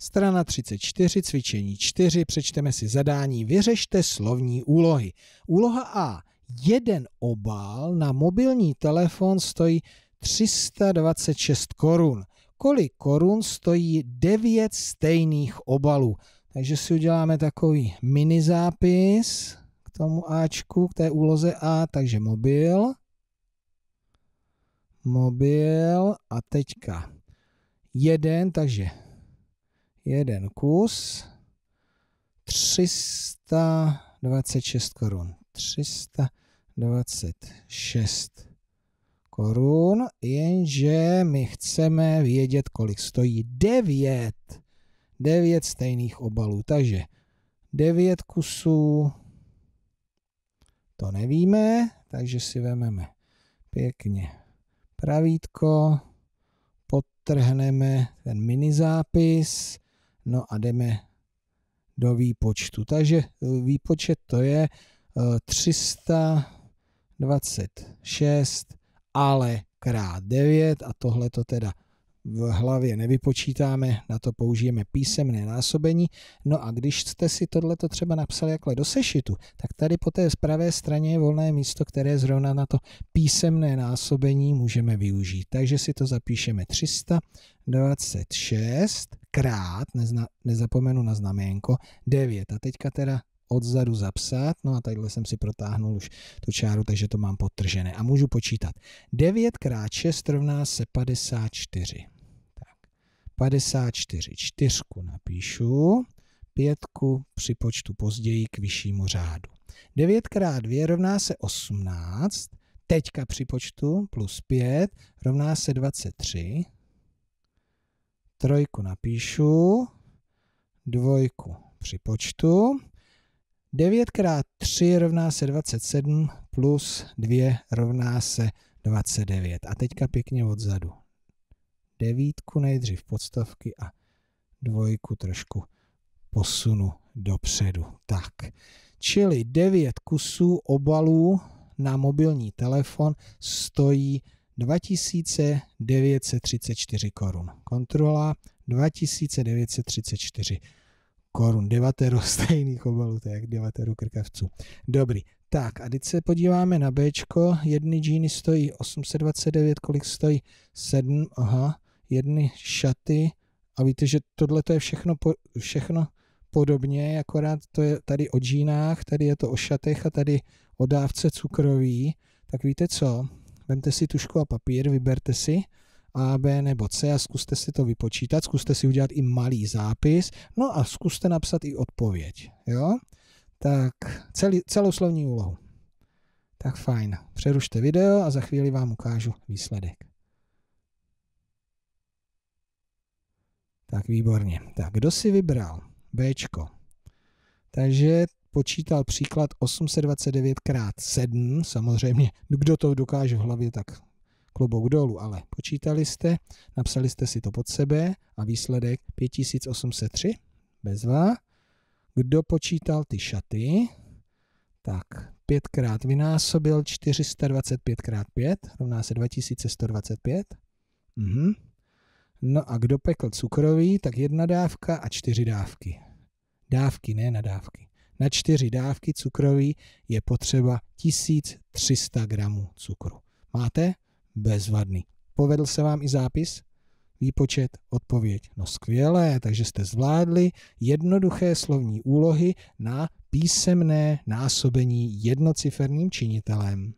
Strana 34, cvičení 4, přečteme si zadání, vyřešte slovní úlohy. Úloha A. Jeden obal na mobilní telefon stojí 326 korun. Kolik korun stojí 9 stejných obalů? Takže si uděláme takový mini zápis k tomu Ačku, k té úloze A, takže mobil, mobil a teďka jeden, takže jeden kus 326 korun. 326 korun, jenže my chceme vědět, kolik stojí 9. 9 stejných obalů, takže 9 kusů to nevíme, takže si vezmeme pěkně pravítko, podtrhneme ten mini zápis, No a jdeme do výpočtu. Takže eh, výpočet to je 326 eh, ale krát 9 a tohle to teda v hlavě nevypočítáme, na to použijeme písemné násobení. No a když jste si tohleto třeba napsali jakhle do sešitu, tak tady po té pravé straně je volné místo, které zrovna na to písemné násobení můžeme využít. Takže si to zapíšeme 326 krát, nezapomenu na znaménko, 9. A teďka teda odzadu zapsat, no a tadyhle jsem si protáhnul už tu čáru, takže to mám podtržené a můžu počítat. 9 krát 6 rovná se 54. Tak, 54, čtyřku napíšu, pětku připočtu později k vyššímu řádu. 9 krát 2 rovná se 18, teďka připočtu plus 5 rovná se 23, trojku napíšu, dvojku připočtu, 9 krát 3 rovná se 27 plus 2 rovná se 29. A teďka pěkně odzadu. Devítku nejdřív podstavky a dvojku trošku posunu dopředu. Tak, čili 9 kusů obalů na mobilní telefon stojí 2934 korun. Kontrola 2934 korun. Devatero stejných obalů, to je jak devatero krkavců. Dobrý, tak a teď se podíváme na B. Jedny džíny stojí 829, kolik stojí? 7, aha. Jedny šaty. A víte, že tohle to je všechno, po, všechno podobně, akorát to je tady o džínách, tady je to o šatech a tady o dávce cukroví. Tak víte co? Vemte si tušku a papír, vyberte si a, B nebo C a zkuste si to vypočítat, zkuste si udělat i malý zápis, no a zkuste napsat i odpověď, jo? Tak celý, slovní úlohu. Tak fajn, přerušte video a za chvíli vám ukážu výsledek. Tak výborně. Tak kdo si vybral? Bčko. Takže počítal příklad 829 x 7, samozřejmě kdo to dokáže v hlavě, tak klobouk dolů, ale počítali jste, napsali jste si to pod sebe a výsledek 5803, bezva. Kdo počítal ty šaty? Tak, pětkrát vynásobil 425 krát 5, rovná se 2125. Mhm. No a kdo pekl cukroví, tak jedna dávka a čtyři dávky. Dávky, ne na dávky. Na čtyři dávky cukroví je potřeba 1300 gramů cukru. Máte? bezvadný. Povedl se vám i zápis? Výpočet, odpověď. No skvělé, takže jste zvládli jednoduché slovní úlohy na písemné násobení jednociferným činitelem.